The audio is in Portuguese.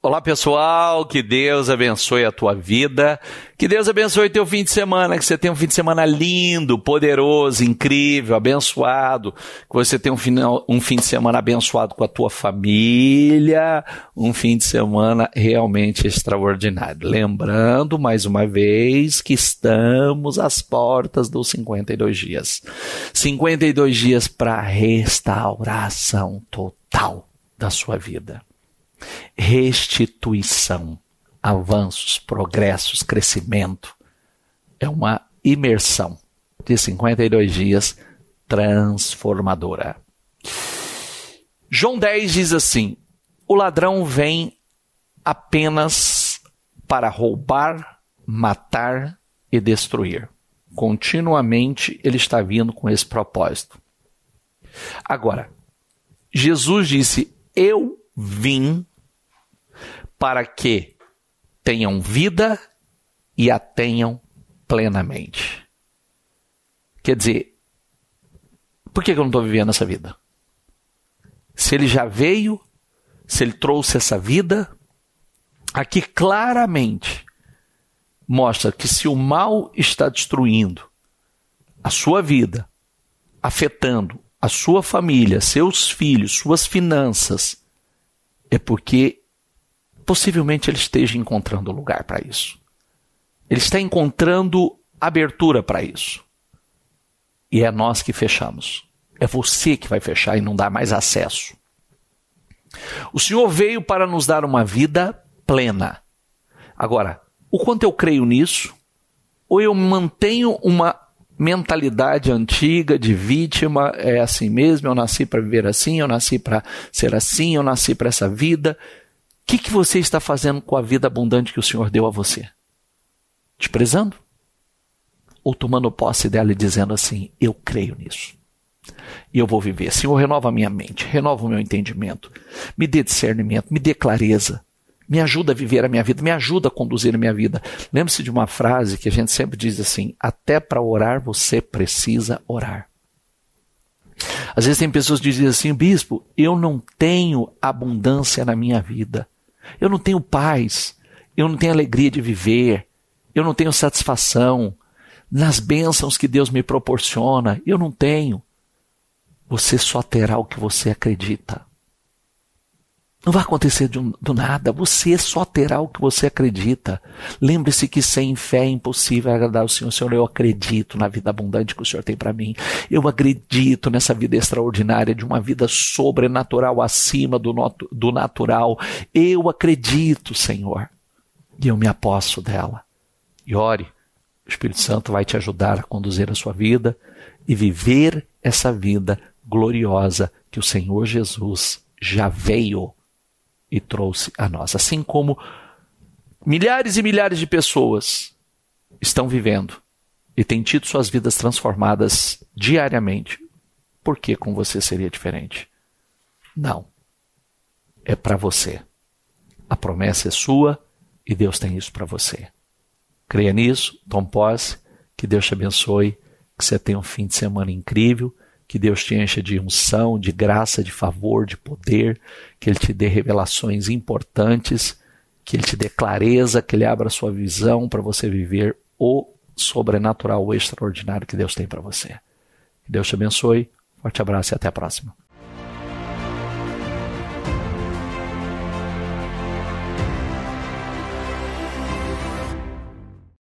Olá pessoal, que Deus abençoe a tua vida, que Deus abençoe teu fim de semana, que você tenha um fim de semana lindo, poderoso, incrível, abençoado, que você tenha um, final, um fim de semana abençoado com a tua família, um fim de semana realmente extraordinário. Lembrando mais uma vez que estamos às portas dos 52 dias 52 dias para restauração total da sua vida. Restituição, avanços, progressos, crescimento. É uma imersão de 52 dias transformadora. João 10 diz assim: O ladrão vem apenas para roubar, matar e destruir. Continuamente ele está vindo com esse propósito. Agora, Jesus disse: Eu vim para que tenham vida e a tenham plenamente. Quer dizer, por que eu não estou vivendo essa vida? Se ele já veio, se ele trouxe essa vida, aqui claramente mostra que se o mal está destruindo a sua vida, afetando a sua família, seus filhos, suas finanças, é porque possivelmente ele esteja encontrando lugar para isso. Ele está encontrando abertura para isso. E é nós que fechamos. É você que vai fechar e não dar mais acesso. O Senhor veio para nos dar uma vida plena. Agora, o quanto eu creio nisso, ou eu mantenho uma mentalidade antiga de vítima, é assim mesmo, eu nasci para viver assim, eu nasci para ser assim, eu nasci para essa vida. O que, que você está fazendo com a vida abundante que o Senhor deu a você? Desprezando? Ou tomando posse dela e dizendo assim: Eu creio nisso. E eu vou viver. Senhor, renova minha mente, renova o meu entendimento, me dê discernimento, me dê clareza, me ajuda a viver a minha vida, me ajuda a conduzir a minha vida. Lembre-se de uma frase que a gente sempre diz assim: até para orar você precisa orar. Às vezes tem pessoas que dizem assim: Bispo, eu não tenho abundância na minha vida, eu não tenho paz, eu não tenho alegria de viver, eu não tenho satisfação nas bênçãos que Deus me proporciona, eu não tenho. Você só terá o que você acredita. Não vai acontecer um, do nada. Você só terá o que você acredita. Lembre-se que sem fé é impossível agradar o Senhor. Senhor, eu acredito na vida abundante que o Senhor tem para mim. Eu acredito nessa vida extraordinária, de uma vida sobrenatural acima do, not- do natural. Eu acredito, Senhor. E eu me aposto dela. E ore. O Espírito Santo vai te ajudar a conduzir a sua vida e viver essa vida gloriosa que o Senhor Jesus já veio e trouxe a nós. Assim como milhares e milhares de pessoas estão vivendo e têm tido suas vidas transformadas diariamente, por que com você seria diferente? Não. É para você. A promessa é sua e Deus tem isso para você. Creia nisso, tom posse, que Deus te abençoe, que você tenha um fim de semana incrível que Deus te encha de unção, de graça, de favor, de poder, que Ele te dê revelações importantes, que Ele te dê clareza, que Ele abra sua visão para você viver o sobrenatural, o extraordinário que Deus tem para você. Que Deus te abençoe, forte abraço e até a próxima.